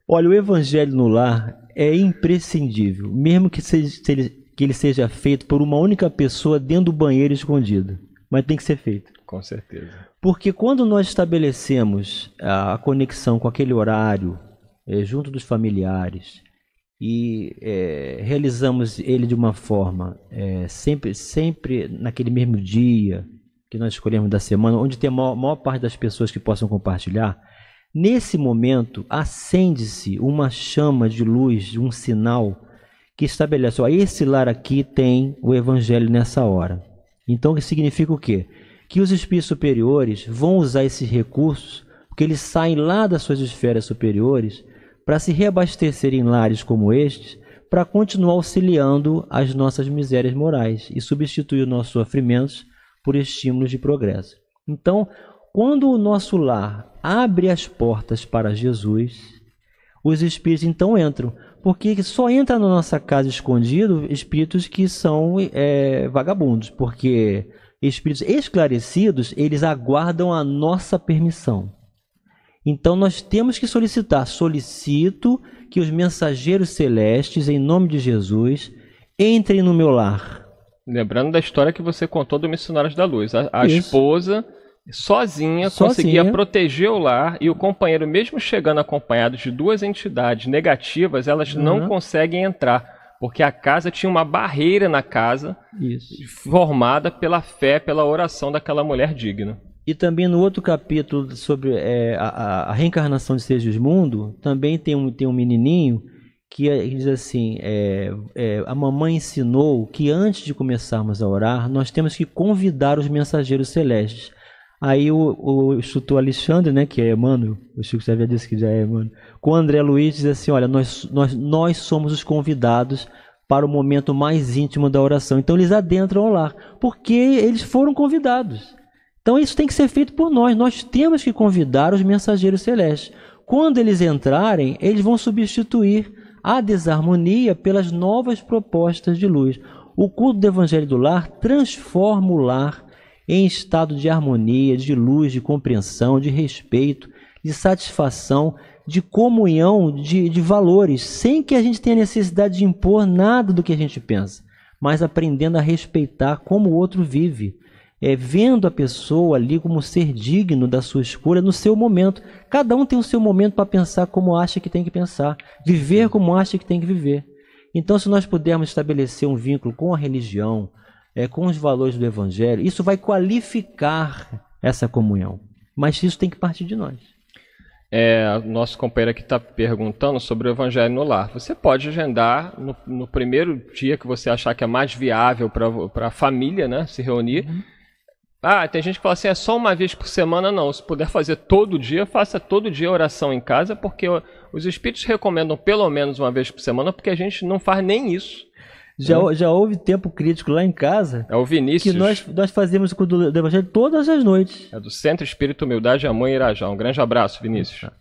Olha, o evangelho no lar é imprescindível, mesmo que, seja, que ele seja feito por uma única pessoa dentro do banheiro escondido. Mas tem que ser feito. Com certeza. Porque quando nós estabelecemos eh, a conexão com aquele horário, eh, junto dos familiares, e é, realizamos ele de uma forma é, sempre, sempre naquele mesmo dia que nós escolhemos da semana, onde tem a maior, maior parte das pessoas que possam compartilhar, nesse momento acende-se uma chama de luz, de um sinal que estabelece, ó, esse lar aqui tem o evangelho nessa hora. Então, que significa o quê? que os espíritos superiores vão usar esses recursos, porque eles saem lá das suas esferas superiores para se reabastecer em lares como estes, para continuar auxiliando as nossas misérias morais e substituir os nossos sofrimentos por estímulos de progresso. Então, quando o nosso lar abre as portas para Jesus, os espíritos então entram, porque só entra na nossa casa escondido espíritos que são é, vagabundos, porque espíritos esclarecidos, eles aguardam a nossa permissão. Então nós temos que solicitar, solicito que os mensageiros celestes, em nome de Jesus, entrem no meu lar. Lembrando da história que você contou do Missionários da Luz, a, a esposa sozinha, sozinha conseguia proteger o lar e o companheiro, mesmo chegando acompanhado de duas entidades negativas, elas uhum. não conseguem entrar porque a casa tinha uma barreira na casa Isso. formada pela fé, pela oração daquela mulher digna. E também no outro capítulo sobre é, a, a, reencarnação de Segismundo, também tem um, tem um menininho que diz assim: é, é, a mamãe ensinou que antes de começarmos a orar, nós temos que convidar os mensageiros celestes. Aí o, o instrutor Alexandre, né, que é Emmanuel, o Chico Xavier disse que já é Emmanuel, com o André Luiz diz assim: olha, nós, nós, nós somos os convidados para o momento mais íntimo da oração. Então eles adentram o lar, porque eles foram convidados. Então isso tem que ser feito por nós. Nós temos que convidar os mensageiros celestes. Quando eles entrarem, eles vão substituir a desarmonia pelas novas propostas de luz. O culto do Evangelho do Lar transforma o lar em estado de harmonia, de luz, de compreensão, de respeito, de satisfação, de comunhão de, de valores, sem que a gente tenha necessidade de impor nada do que a gente pensa, mas aprendendo a respeitar como o outro vive. É, vendo a pessoa ali como ser digno da sua escolha no seu momento. Cada um tem o seu momento para pensar como acha que tem que pensar, viver como acha que tem que viver. Então, se nós pudermos estabelecer um vínculo com a religião, é, com os valores do Evangelho, isso vai qualificar essa comunhão. Mas isso tem que partir de nós. É, nosso companheiro aqui está perguntando sobre o Evangelho no Lar. Você pode agendar no, no primeiro dia que você achar que é mais viável para a família né, se reunir. Uhum. Ah, tem gente que fala assim, é só uma vez por semana, não. Se puder fazer todo dia, faça todo dia oração em casa, porque os espíritos recomendam pelo menos uma vez por semana, porque a gente não faz nem isso. Já, já houve tempo crítico lá em casa. É o Vinícius. Que nós, nós fazíamos o do, Evangelho todas as noites. É do Centro Espírito Humildade Amor em Irajá. Um grande abraço, Vinícius. Tá.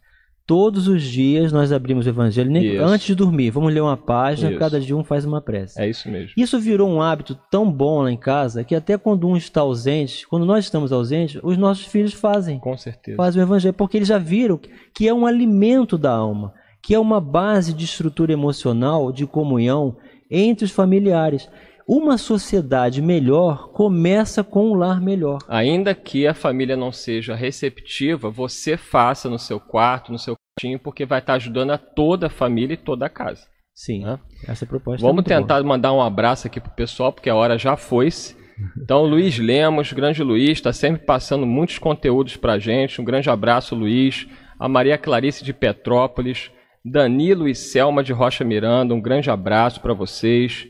Todos os dias nós abrimos o Evangelho nem, antes de dormir. Vamos ler uma página, isso. cada dia um faz uma prece. É isso mesmo. Isso virou um hábito tão bom lá em casa que até quando um está ausente, quando nós estamos ausentes, os nossos filhos fazem. Com certeza. Fazem o Evangelho, porque eles já viram que é um alimento da alma, que é uma base de estrutura emocional, de comunhão entre os familiares. Uma sociedade melhor começa com um lar melhor. Ainda que a família não seja receptiva, você faça no seu quarto, no seu quartinho, porque vai estar ajudando a toda a família e toda a casa. Sim, né? essa é proposta Vamos é tentar boa. mandar um abraço aqui pro pessoal, porque a hora já foi. -se. Então, Luiz Lemos, grande Luiz, está sempre passando muitos conteúdos para gente. Um grande abraço, Luiz. A Maria Clarice de Petrópolis. Danilo e Selma de Rocha Miranda, um grande abraço para vocês.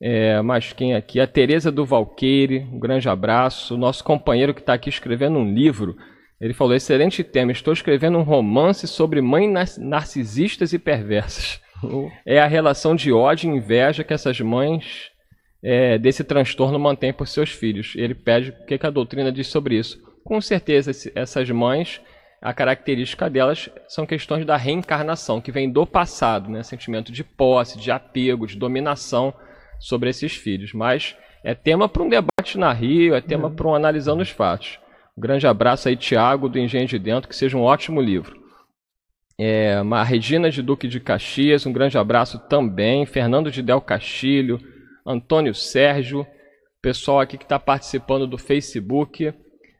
É, mas quem aqui? A Tereza do Valqueire, um grande abraço. O nosso companheiro que está aqui escrevendo um livro. Ele falou: excelente tema, estou escrevendo um romance sobre mães narcisistas e perversas. Oh. É a relação de ódio e inveja que essas mães é, desse transtorno mantêm por seus filhos. Ele pede o que, que a doutrina diz sobre isso. Com certeza, essas mães a característica delas são questões da reencarnação, que vem do passado, né? sentimento de posse, de apego, de dominação sobre esses filhos. Mas é tema para um debate na Rio, é tema uhum. É. para um analisando os fatos. Um grande abraço aí, Tiago, do Engenho de Dentro, que seja um ótimo livro. É, a Regina de Duque de Caxias, um grande abraço também. Fernando de Del Castilho, Antônio Sérgio, pessoal aqui que está participando do Facebook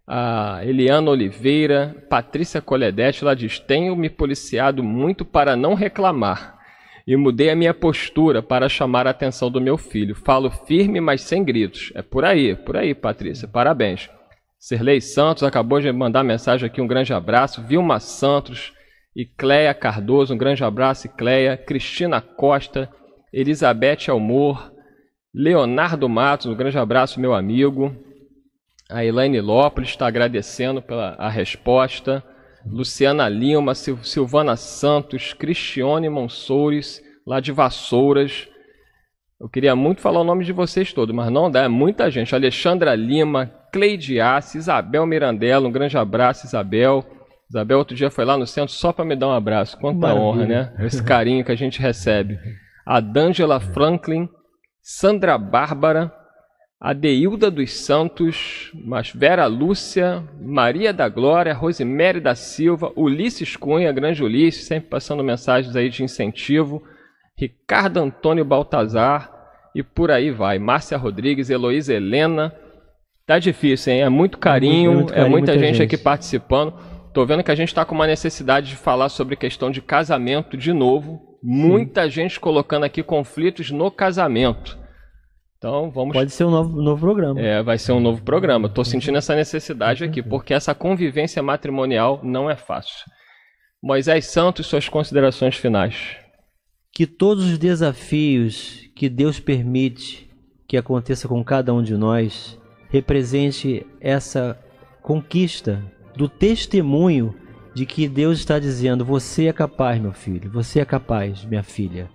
a Eliana Oliveira, Patrícia Coledete, ela diz: Tenho me policiado muito para não reclamar e mudei a minha postura para chamar a atenção do meu filho. Falo firme, mas sem gritos. É por aí, por aí, Patrícia. Parabéns. Serlei Santos acabou de mandar mensagem aqui, um grande abraço. Vilma Santos e Cleia Cardoso, um grande abraço, Cleia. Cristina Costa, Elizabeth Almor, Leonardo Matos, um grande abraço, meu amigo. A Elaine Lopes está agradecendo pela a resposta. Luciana Lima, Sil, Silvana Santos, Cristiane Monsores, lá de Vassouras. Eu queria muito falar o nome de vocês todos, mas não dá, é muita gente. Alexandra Lima, Cleide Assis, Isabel Mirandela, um grande abraço, Isabel. Isabel outro dia foi lá no centro só para me dar um abraço. Quanta Maravilha. honra, né? Esse carinho que a gente recebe. A Dângela Franklin, Sandra Bárbara, Adeilda dos Santos, mas Vera Lúcia, Maria da Glória, Rosemary da Silva, Ulisses Cunha, Grande Ulisses, sempre passando mensagens aí de incentivo, Ricardo Antônio Baltazar e por aí vai. Márcia Rodrigues, Heloísa Helena. Tá difícil, hein? É muito carinho, é muito, é muito carinho é muita, muita gente, gente aqui participando. Tô vendo que a gente está com uma necessidade de falar sobre questão de casamento de novo. Muita Sim. gente colocando aqui conflitos no casamento. Então vamos. Pode ser um novo, novo programa. É, vai ser um novo programa. Estou sentindo essa necessidade aqui, uhum. porque essa convivência matrimonial não é fácil. Moisés Santos, suas considerações finais. Que todos os desafios que Deus permite que aconteça com cada um de nós represente essa conquista do testemunho de que Deus está dizendo: Você é capaz, meu filho, você é capaz, minha filha.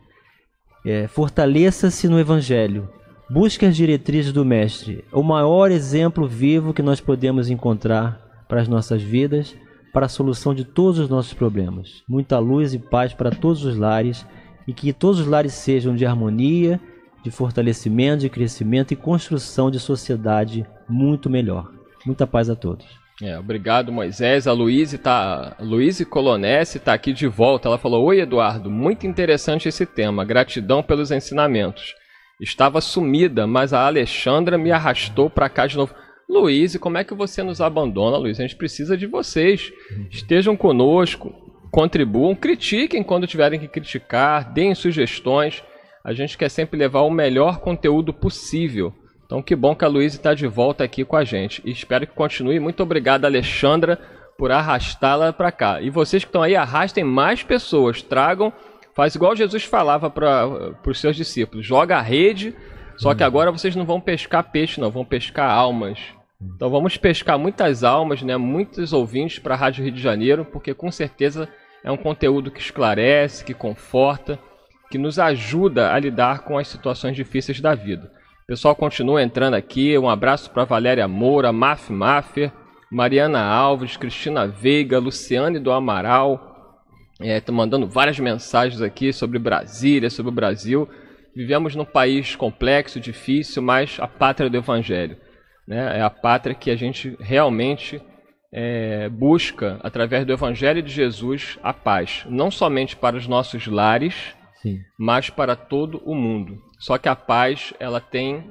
É, Fortaleça-se no Evangelho Busque as diretrizes do Mestre, o maior exemplo vivo que nós podemos encontrar para as nossas vidas, para a solução de todos os nossos problemas. Muita luz e paz para todos os lares e que todos os lares sejam de harmonia, de fortalecimento, de crescimento e construção de sociedade muito melhor. Muita paz a todos. É, obrigado, Moisés. A Luíse tá, Luíse Colonese está aqui de volta. Ela falou: "Oi, Eduardo, muito interessante esse tema. Gratidão pelos ensinamentos." Estava sumida, mas a Alexandra me arrastou para cá de novo. Luiz, como é que você nos abandona, Luiz? A gente precisa de vocês. Estejam conosco, contribuam, critiquem quando tiverem que criticar, deem sugestões. A gente quer sempre levar o melhor conteúdo possível. Então, que bom que a Luiz está de volta aqui com a gente. E espero que continue. Muito obrigado, Alexandra, por arrastá-la para cá. E vocês que estão aí, arrastem mais pessoas. Tragam Faz igual Jesus falava para os seus discípulos: joga a rede, só que uhum. agora vocês não vão pescar peixe, não, vão pescar almas. Então vamos pescar muitas almas, né, muitos ouvintes para a Rádio Rio de Janeiro, porque com certeza é um conteúdo que esclarece, que conforta, que nos ajuda a lidar com as situações difíceis da vida. pessoal continua entrando aqui. Um abraço para Valéria Moura, Maf Maffer, Mariana Alves, Cristina Veiga, Luciane do Amaral, é, mandando várias mensagens aqui sobre Brasília, sobre o Brasil. Vivemos num país complexo, difícil, mas a pátria do Evangelho. Né? É a pátria que a gente realmente é, busca, através do Evangelho de Jesus, a paz. Não somente para os nossos lares, Sim. mas para todo o mundo. Só que a paz ela tem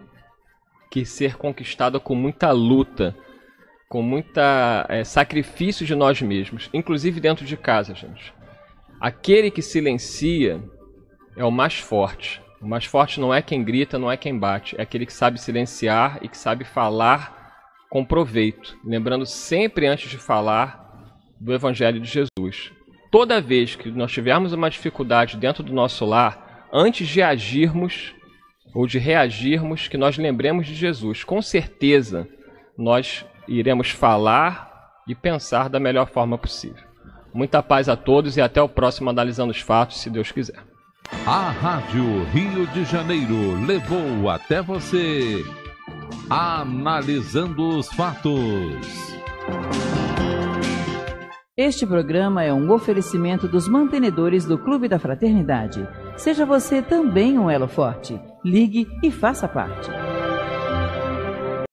que ser conquistada com muita luta, com muita é, sacrifício de nós mesmos, inclusive dentro de casa, gente. Aquele que silencia é o mais forte. O mais forte não é quem grita, não é quem bate, é aquele que sabe silenciar e que sabe falar com proveito, lembrando sempre antes de falar do evangelho de Jesus. Toda vez que nós tivermos uma dificuldade dentro do nosso lar, antes de agirmos ou de reagirmos, que nós lembremos de Jesus. Com certeza, nós iremos falar e pensar da melhor forma possível. Muita paz a todos e até o próximo Analisando os Fatos, se Deus quiser. A Rádio Rio de Janeiro levou até você Analisando os Fatos. Este programa é um oferecimento dos mantenedores do Clube da Fraternidade. Seja você também um elo forte. Ligue e faça parte.